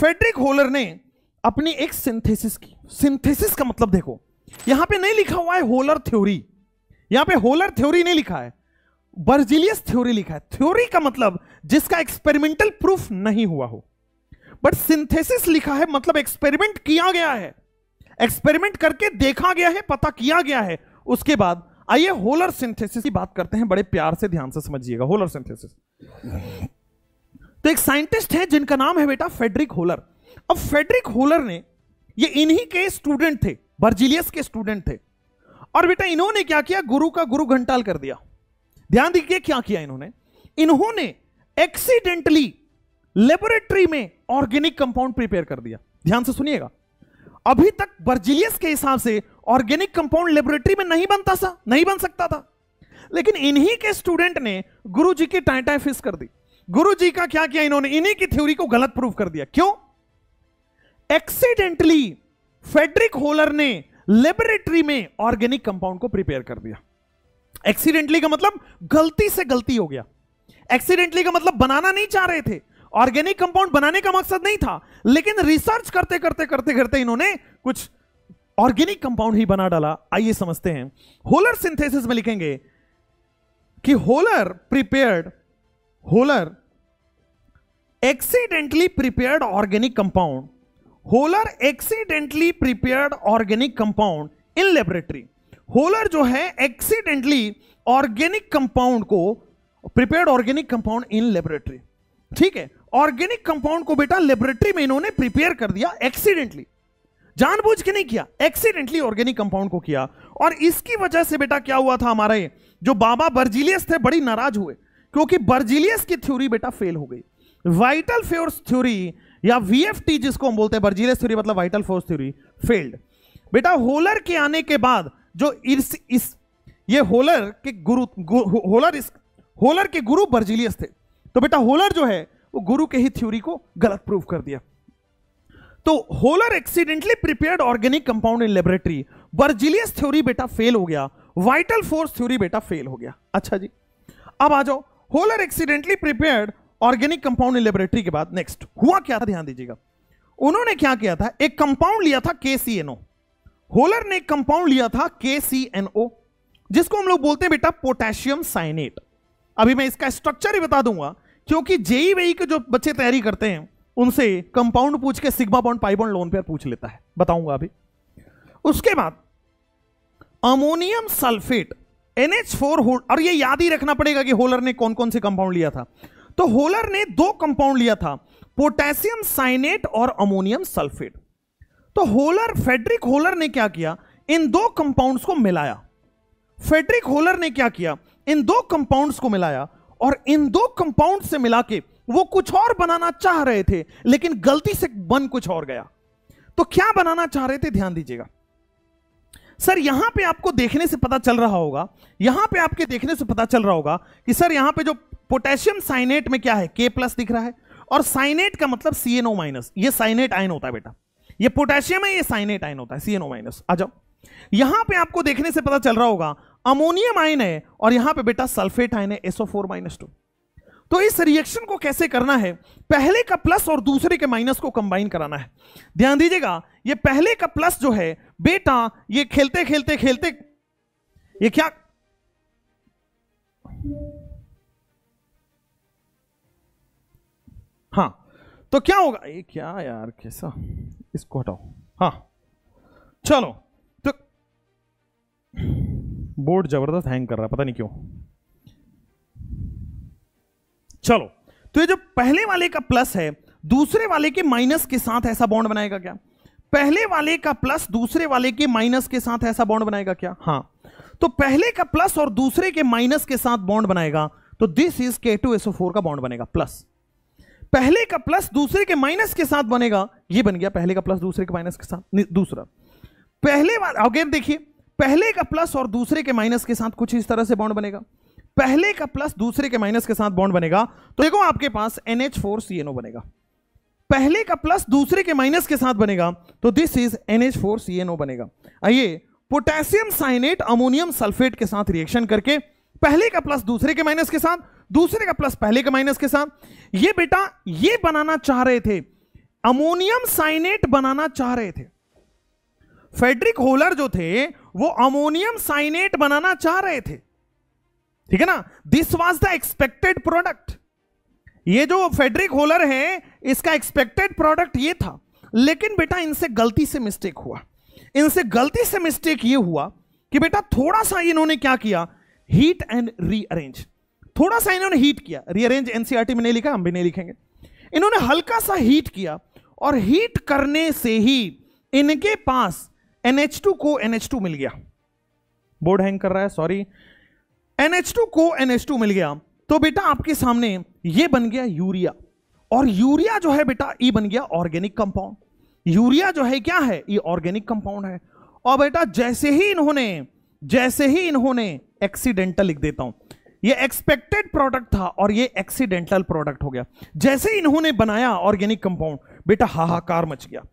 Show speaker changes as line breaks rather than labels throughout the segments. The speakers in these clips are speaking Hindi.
फेडरिक होलर ने अपनी एक सिंथेसिस की सिंथेसिस का मतलब देखो यहां पे नहीं लिखा हुआ है होलर थ्योरी यहां पे होलर थ्योरी नहीं लिखा है बर्जिलियस थ्योरी लिखा है थ्योरी का मतलब जिसका एक्सपेरिमेंटल प्रूफ नहीं हुआ हो बट सिंथेसिस लिखा है मतलब एक्सपेरिमेंट किया गया है एक्सपेरिमेंट करके देखा गया है पता किया गया है उसके बाद आइए होलर सिंथेसिस की बात करते हैं बड़े प्यार से ध्यान से समझिएगा होलर सिंथेसिस तो एक साइंटिस्ट है जिनका नाम है बेटा फेडरिक होलर अब फेडरिक होलर ने ये इन्हीं के स्टूडेंट थे बर्जिलियस के स्टूडेंट थे और बेटा इन्होंने क्या किया गुरु का गुरु घंटाल कर दिया ध्यान दीजिए क्या किया इन्होंने इन्होंने एक्सीडेंटली लेबोरेटरी में ऑर्गेनिक कंपाउंड प्रिपेयर कर दिया ध्यान से सुनिएगा अभी तक बर्जिलियस के हिसाब से ऑर्गेनिक कंपाउंड लेबोरेटरी में नहीं बनता था नहीं बन सकता था लेकिन इन्हीं के स्टूडेंट ने गुरु जी की टाइटाएं फिस कर दी गुरु जी का क्या किया इन्होंने इन्हीं की थ्योरी को गलत प्रूफ कर दिया क्यों एक्सीडेंटली फेडरिक होलर ने लेबोरेटरी में ऑर्गेनिक कंपाउंड को प्रिपेयर कर दिया एक्सीडेंटली का मतलब गलती से गलती हो गया एक्सीडेंटली का मतलब बनाना नहीं चाह रहे थे ऑर्गेनिक कंपाउंड बनाने का मकसद नहीं था लेकिन रिसर्च करते करते करते करते इन्होंने कुछ ऑर्गेनिक कंपाउंड ही बना डाला आइए समझते हैं होलर सिंथेसिस में लिखेंगे कि Wohler prepared Wohler accidentally prepared organic compound Wohler accidentally prepared organic compound in laboratory Wohler जो है एक्सीडेंटली ऑर्गेनिक कंपाउंड को prepared organic compound in laboratory ठीक है ऑर्गेनिक कंपाउंड को बेटा लेबोरेटरी में इन्होंने प्रिपेयर कर दिया एक्सीडेंटली जानबूझ के नहीं किया एक्सीडेंटली ऑर्गेनिक कंपाउंड को किया और इसकी वजह से बेटा क्या हुआ था हमारे जो बाबा बर्जिलियस थे बड़ी नाराज हुए क्योंकि बर्जिलियस की थ्योरी बेटा फेल हो गई वाइटल फोर्स थ्योरी या वीएफटी जिसको हम बोलते हैं बर्जिलियस थ्योरी मतलब वाइटल फोर्स थ्योरी फेल्ड बेटा होलर के आने के बाद जो इस, इस ये होलर के गुरु, गु, हो, होलर इस होलर के गुरु बर्जिलियस थे तो बेटा होलर जो है वो गुरु के ही थ्योरी को गलत प्रूव कर दिया तो Wohler accidentally prepared organic compound in laboratory Berzelius theory बेटा फेल हो गया वाइटल फोर्स थ्योरी बेटा फेल हो गया अच्छा जी अब आ जाओ Wohler accidentally prepared organic compound in laboratory के बाद नेक्स्ट हुआ क्या था ध्यान दीजिएगा उन्होंने क्या किया था एक कंपाउंड लिया था के सी एनओ होलर ने एक कंपाउंड लिया था के सी एनओ जिसको हम लोग बोलते हैं बेटा पोटेशियम साइनेट अभी मैं इसका स्ट्रक्चर ही बता दूंगा क्योंकि जेई वेई के जो बच्चे तैयारी करते हैं उनसे कंपाउंड पूछ के sigma bond pi bond lone pair पूछ लेता है बताऊंगा अभी उसके बाद अमोनियम सल्फेट फोर होल और ये याद ही रखना पड़ेगा कि होलर ने कौन कौन से कंपाउंड लिया था तो होलर ने दो कंपाउंड लिया था पोटेशियम साइनेट और अमोनियम सल्फेट तो होलर फेडरिक होलर ने क्या किया इन दो कंपाउंड्स को मिलाया फेडरिक होलर ने क्या किया इन दो कंपाउंड्स को मिलाया और इन दो कंपाउंड से मिला के वो कुछ और बनाना चाह रहे थे लेकिन गलती से बन कुछ और गया तो क्या बनाना चाह रहे थे ध्यान दीजिएगा सर यहां पे आपको देखने से पता चल रहा होगा यहां पे आपके देखने से पता चल रहा होगा कि सर यहां पे जो पोटेशियम साइनेट में क्या है के प्लस दिख रहा है और साइनेट का मतलब सी एनओ माइनस ये साइनेट आयन होता है बेटा ये पोटेशियम है ये साइनेट आयन होता है सी एनओ माइनस आ जाओ यहां पे आपको देखने से पता चल रहा होगा अमोनियम आयन है और यहां पे बेटा सल्फेट आयन है एसओ फोर माइनस टू तो इस रिएक्शन को कैसे करना है पहले का प्लस और दूसरे के माइनस को कंबाइन कराना है ध्यान दीजिएगा ये पहले का प्लस जो है बेटा ये खेलते खेलते खेलते ये क्या हाँ तो क्या होगा ये क्या यार कैसा इसको हटाओ हाँ चलो तो बोर्ड जबरदस्त हैंग कर रहा है पता नहीं क्यों चलो तो ये जो पहले वाले का प्लस है दूसरे वाले के माइनस के साथ ऐसा बॉन्ड बनाएगा क्या पहले वाले का प्लस दूसरे वाले के माइनस के साथ ऐसा बॉन्ड बनाएगा क्या हाँ तो पहले का प्लस और दूसरे के माइनस के साथ बॉन्ड बनाएगा तो this is K two SO four का बॉन्ड बनेगा प्लस पहले का प्लस दूसरे के माइनस के साथ बनेगा ये बन गया पहले का प्लस दूसरे के माइनस के साथ दूसरा पहले अगेन देखिए पहले का प्लस और दूसरे के माइनस के साथ कुछ इस तरह से बॉन्ड बनेगा पहले का प्लस दूसरे के माइनस के साथ बॉन्ड बनेगा तो देखो आपके पास NH4CNO बनेगा पहले का प्लस दूसरे के माइनस के साथ बनेगा तो दिस इज NH4CNO बनेगा आइए पोटेशियम साइनेट अमोनियम सल्फेट के साथ रिएक्शन करके पहले का प्लस दूसरे के माइनस के साथ दूसरे का प्लस पहले के माइनस के साथ ये बेटा ये बनाना चाह रहे थे अमोनियम साइनेट बनाना चाह रहे थे फेडरिक होलर जो थे वो अमोनियम साइनेट बनाना चाह रहे थे ठीक है ना this was the expected product ये जो फेडरिक होलर है इसका एक्सपेक्टेड प्रोडक्ट ये था लेकिन बेटा इनसे गलती से मिस्टेक हुआ इनसे गलती से मिस्टेक ये हुआ कि बेटा थोड़ा सा इन्होंने क्या किया हीट एंड रीअरेंज थोड़ा सा इन्होंने हीट किया रीअरेंज एनसीआरटी e में नहीं लिखा हम भी नहीं लिखेंगे इन्होंने हल्का सा हीट किया और हीट करने से ही इनके पास एनएच को एनएच मिल गया बोर्ड हैंग कर रहा है सॉरी NH2 को NH2 मिल गया तो बेटा आपके सामने ये बन गया यूरिया और यूरिया जो है बेटा ये बन गया ऑर्गेनिक कंपाउंड यूरिया जो है क्या है ये ऑर्गेनिक कंपाउंड है और बेटा जैसे ही इन्होंने जैसे ही इन्होंने एक्सीडेंटल लिख देता हूं ये एक्सपेक्टेड प्रोडक्ट था और ये एक्सीडेंटल प्रोडक्ट हो गया जैसे ही इन्होंने बनाया ऑर्गेनिक कंपाउंड बेटा हाहाकार मच गया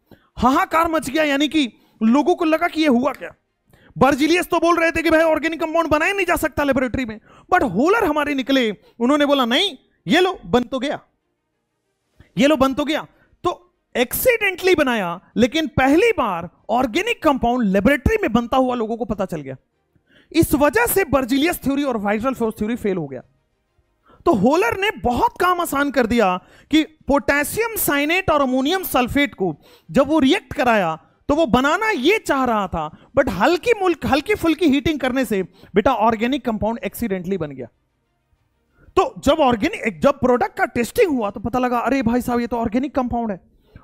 हाहाकार मच गया यानी कि लोगों को लगा कि ये हुआ क्या बर्जिलियस तो बोल रहे थे कि भाई ऑर्गेनिक कंपाउंड बनाया नहीं जा सकता लेबोरेटरी में बट होलर हमारे निकले उन्होंने बोला नहीं ये लो बन तो गया ये लो बन तो गया तो एक्सीडेंटली बनाया लेकिन पहली बार ऑर्गेनिक कंपाउंड लेबोरेटरी में बनता हुआ लोगों को पता चल गया इस वजह से बर्जिलियस थ्योरी और वायरल फोर्स थ्योरी फेल हो गया तो होलर ने बहुत काम आसान कर दिया कि पोटेशियम साइनेट और अमोनियम सल्फेट को जब वो रिएक्ट कराया तो वो बनाना ये चाह रहा था बट हल्की मुल्क हल्की फुल्की हीटिंग करने से बेटा ऑर्गेनिक कंपाउंड एक्सीडेंटली बन गया तो जब ऑर्गेनिक जब प्रोडक्ट का टेस्टिंग हुआ तो पता लगा अरे भाई साहब ये तो ऑर्गेनिक कंपाउंड है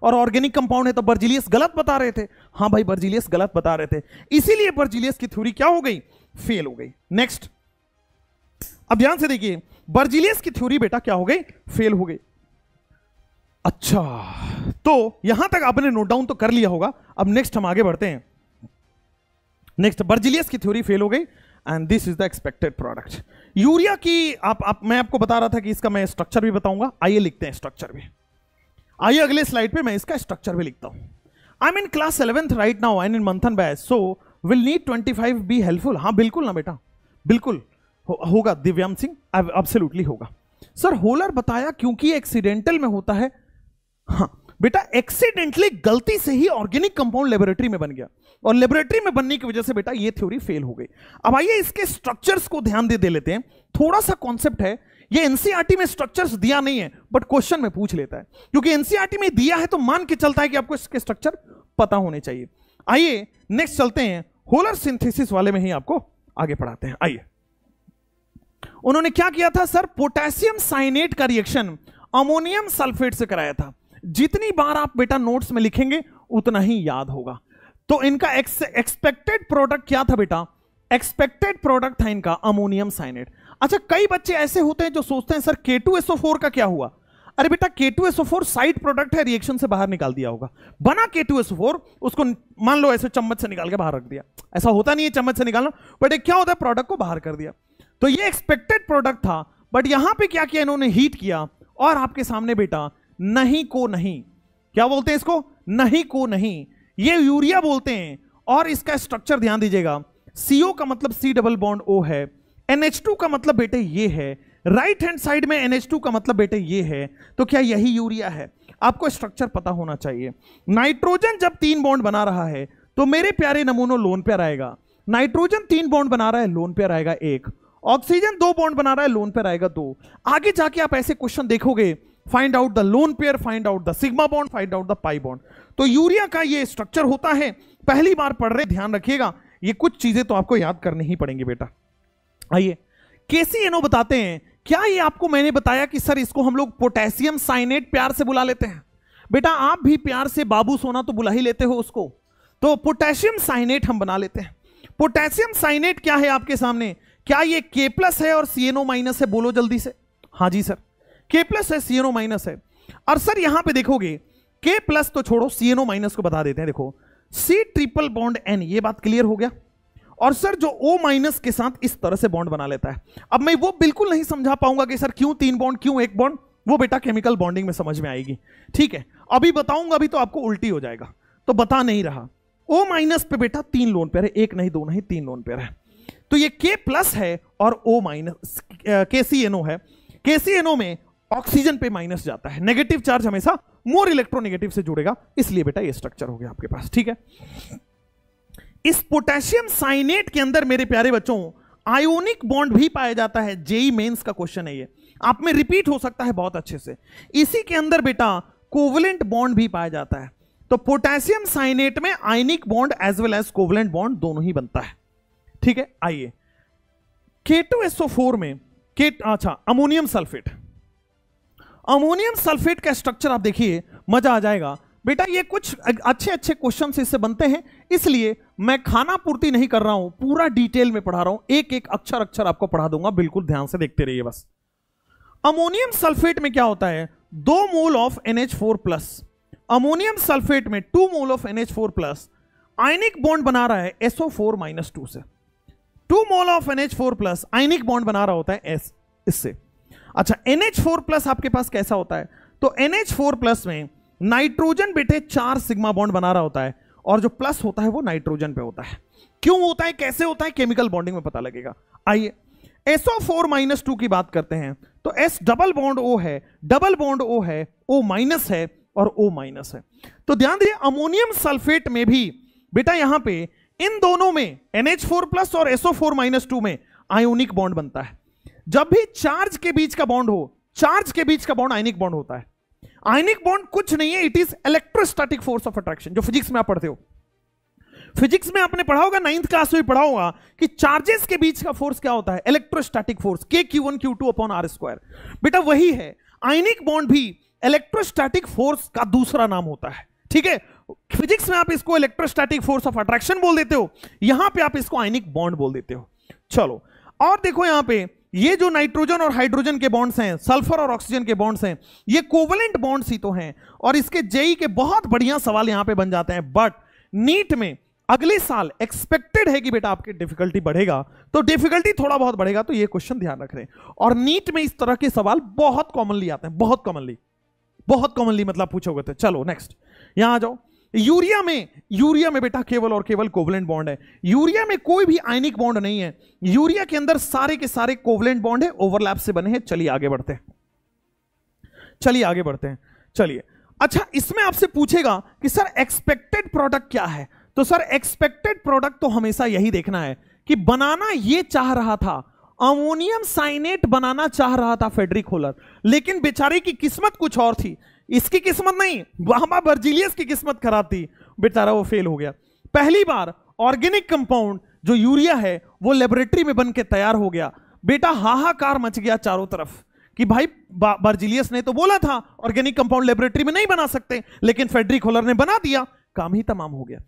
और ऑर्गेनिक कंपाउंड है तो बर्जिलियस गलत बता रहे थे हाँ भाई बर्जिलियस गलत बता रहे थे इसीलिए बर्जिलियस की थ्योरी क्या हो गई फेल हो गई नेक्स्ट अब ध्यान से देखिए बर्जिलियस की थ्योरी बेटा क्या हो गई फेल हो गई अच्छा तो यहां तक आपने नोट डाउन तो कर लिया होगा अब नेक्स्ट हम आगे बढ़ते हैं नेक्स्ट बर्जिलियस की थ्योरी फेल हो गई and this is the expected product urea की आप, आप मैं आपको बता रहा था कि इसका मैं स्ट्रक्चर भी बताऊंगा आइए लिखते हैं स्ट्रक्चर भी आइए अगले स्लाइड पे मैं इसका स्ट्रक्चर भी लिखता हूं I mean class eleventh right now and in Manthan batch so will need twenty five be helpful हाँ बिल्कुल ना बेटा बिल्कुल हो, होगा दिव्यांग सिंह एब्सोल्युटली होगा सर होलर बताया क्योंकि एक्सीडेंटल में होता है हाँ बेटा एक्सीडेंटली गलती से ही ऑर्गेनिक कंपाउंड लेबोरेटरी में बन गया और लेबोरेटरी में बनने की वजह से बेटा ये थ्योरी फेल हो गई अब आइए इसके स्ट्रक्चर्स को ध्यान दे दे लेते हैं थोड़ा सा कॉन्सेप्ट है ये एनसीआरटी में स्ट्रक्चर्स दिया नहीं है बट क्वेश्चन में पूछ लेता है क्योंकि एनसीआरटी में दिया है तो मान के चलता है कि आपको इसके स्ट्रक्चर पता होने चाहिए आइए नेक्स्ट चलते हैं होलर सिंथेसिस वाले में ही आपको आगे पढ़ाते हैं आइए उन्होंने क्या किया था सर पोटेशियम साइनेट का रिएक्शन अमोनियम सल्फेट से कराया था जितनी बार आप बेटा नोट्स में लिखेंगे उतना ही याद होगा तो इनका एक्सपेक्टेड प्रोडक्ट क्या था बेटा एक्सपेक्टेड प्रोडक्ट था इनका अमोनियम साइनेट अच्छा कई बच्चे ऐसे होते हैं जो सोचते हैं सर के का क्या हुआ अरे बेटा फोर साइड प्रोडक्ट है रिएक्शन से बाहर निकाल दिया होगा बना फोर उसको मान लो ऐसे चम्मच से निकाल के बाहर रख दिया ऐसा होता नहीं है चम्मच से निकालना बट क्या होता है प्रोडक्ट को बाहर कर दिया तो ये एक्सपेक्टेड प्रोडक्ट था बट यहां पे क्या किया इन्होंने हीट किया और आपके सामने बेटा नहीं को नहीं क्या बोलते हैं इसको नहीं को नहीं ये यूरिया बोलते हैं और इसका स्ट्रक्चर ध्यान दीजिएगा सीओ का मतलब सी डबल बॉन्ड ओ है एनएच टू का मतलब बेटे ये है राइट हैंड साइड में टू का मतलब बेटे ये है तो क्या यही यूरिया है आपको स्ट्रक्चर पता होना चाहिए नाइट्रोजन जब तीन बॉन्ड बना रहा है तो मेरे प्यारे नमूनों लोन पेयर आएगा नाइट्रोजन तीन बॉन्ड बना रहा है लोन पेयर आएगा एक ऑक्सीजन दो बॉन्ड बना रहा है लोन पेयर आएगा दो आगे जाके आप ऐसे क्वेश्चन देखोगे find out the lone pair find out the sigma bond find out the pi bond तो यूरिया का ये स्ट्रक्चर होता है पहली बार पढ़ रहे ध्यान रखिएगा ये कुछ चीजें तो आपको याद करनी ही पड़ेंगी बेटा आइए केसी एनो बताते हैं क्या ये आपको मैंने बताया कि सर इसको हम लोग पोटेशियम साइनेट प्यार से बुला लेते हैं बेटा आप भी प्यार से बाबू सोना तो बुला ही लेते हो उसको तो पोटेशियम साइनेट हम बना लेते हैं पोटेशियम साइनेट क्या है आपके सामने क्या ये के प्लस है और सी एनो माइनस है बोलो जल्दी से हाँ जी सर के प्लस है सीएनओ माइनस है और सर यहां पे देखोगे के प्लस तो छोड़ो सीएनओ माइनस को बता देते हैं देखो सी ट्रिपल बॉन्ड एन ये बात क्लियर हो गया और सर जो ओ माइनस के साथ इस तरह से बॉन्ड बना लेता है अब मैं वो बिल्कुल नहीं समझा पाऊंगा कि सर क्यों तीन बॉन्ड क्यों एक बॉन्ड वो बेटा केमिकल बॉन्डिंग में समझ में आएगी ठीक है अभी बताऊंगा अभी तो आपको उल्टी हो जाएगा तो बता नहीं रहा ओ माइनस पे बेटा तीन लोन पेयर है एक नहीं दो नहीं तीन लोन पेयर है तो ये के प्लस है और ओ माइनस के सी एन ओ है के सी एन ओ में ऑक्सीजन पे माइनस जाता है नेगेटिव चार्ज हमेशा मोर इलेक्ट्रोनेगेटिव से जुड़ेगा इसलिए बेटा ये स्ट्रक्चर हो गया आपके पास ठीक है इस पोटेशियम साइनेट के अंदर मेरे प्यारे बच्चों आयोनिक बॉन्ड भी पाया जाता है जेई मेन्स e का क्वेश्चन है ये आप में रिपीट हो सकता है बहुत अच्छे से इसी के अंदर बेटा कोवलेंट बॉन्ड भी पाया जाता है तो पोटेशियम साइनेट में ionic bond as well as covalent bond दोनों ही बनता है ठीक है आइए के टू एसओ फोर में के अच्छा अमोनियम सल्फेट अमोनियम सल्फेट का स्ट्रक्चर आप देखिए मजा आ जाएगा बेटा ये कुछ अच्छे अच्छे क्वेश्चन इससे बनते हैं इसलिए मैं खाना पूर्ति नहीं कर रहा हूं पूरा डिटेल में पढ़ा रहा हूं एक एक अक्षर अक्षर आपको पढ़ा दूंगा बिल्कुल ध्यान से देखते रहिए बस अमोनियम सल्फेट में क्या होता है दो mole of NH4 plus ammonium sulphate में two mole of NH4 plus ionic bond बना रहा है SO4 माइनस टू से two mole of NH4 plus ionic bond बना रहा होता है एस इससे अच्छा एन एच फोर प्लस आपके पास कैसा होता है तो एन एच फोर प्लस में नाइट्रोजन बेटे चार सिग्मा बॉन्ड बना रहा होता है और जो प्लस होता है वो नाइट्रोजन पे होता है क्यों होता है कैसे होता है केमिकल बॉन्डिंग में पता लगेगा आइए एसओ फोर माइनस टू की बात करते हैं तो एस डबल बॉन्ड ओ है डबल बॉन्ड ओ है ओ माइनस है और ओ माइनस है तो ध्यान दीजिए अमोनियम सल्फेट में भी बेटा यहां पे इन दोनों में एनएच फोर प्लस और एसओ फोर माइनस टू में आयोनिक बॉन्ड बनता है जब भी चार्ज के बीच का बॉन्ड हो चार्ज के बीच का बॉन्ड आयनिक बॉन्ड होता है आयनिक बॉन्ड कुछ नहीं है it is electrostatic force of attraction जो फिजिक्स में आप पढ़ते हो फिजिक्स में आपने पढ़ा होगा नाइन्थ क्लास में पढ़ा होगा कि चार्जेस के बीच का फोर्स क्या होता है electrostatic force K q one q two upon r square बेटा वही है आयनिक बॉन्ड भी इलेक्ट्रोस्टैटिक फोर्स का दूसरा नाम होता है ठीक है फिजिक्स में आप इसको इलेक्ट्रोस्टैटिक फोर्स ऑफ अट्रैक्शन बोल देते हो यहां पे आप इसको आयनिक बॉन्ड बोल देते हो चलो और देखो यहां पर ये जो नाइट्रोजन और हाइड्रोजन के बॉन्ड्स हैं सल्फर और ऑक्सीजन के बॉन्ड्स हैं ये कोवलेंट बॉन्ड्स ही तो हैं और इसके जेई e के बहुत बढ़िया सवाल यहां पे बन जाते हैं बट नीट में अगले साल एक्सपेक्टेड है कि बेटा आपके डिफिकल्टी बढ़ेगा तो डिफिकल्टी थोड़ा बहुत बढ़ेगा तो ये क्वेश्चन ध्यान रख रहे हैं और नीट में इस तरह के सवाल बहुत कॉमनली आते हैं बहुत कॉमनली बहुत कॉमनली मतलब पूछोगे तो चलो नेक्स्ट यहां आ जाओ यूरिया में यूरिया में बेटा केवल और केवल कोवलेंट बॉन्ड है यूरिया में कोई भी आयनिक बॉन्ड नहीं है यूरिया के अंदर सारे के सारे कोवलेंट बॉन्ड है ओवरलैप से बने हैं चलिए आगे बढ़ते हैं चलिए आगे बढ़ते हैं चलिए अच्छा इसमें आपसे पूछेगा कि सर एक्सपेक्टेड प्रोडक्ट क्या है तो सर एक्सपेक्टेड प्रोडक्ट तो हमेशा यही देखना है कि बनाना यह चाह रहा था अमोनियम साइनेट बनाना चाह रहा था फेडरिक होलर लेकिन बेचारे की किस्मत कुछ और थी इसकी किस्मत नहीं वामा बर्जिलियस की किस्मत खराब थी बेचारा वो फेल हो गया पहली बार ऑर्गेनिक कंपाउंड जो यूरिया है वो लेबोरेटरी में बन के तैयार हो गया बेटा हाहाकार मच गया चारों तरफ कि भाई बर्जिलियस ने तो बोला था ऑर्गेनिक कंपाउंड लेबोरेटरी में नहीं बना सकते लेकिन फेडरिक होलर ने बना दिया काम ही तमाम हो गया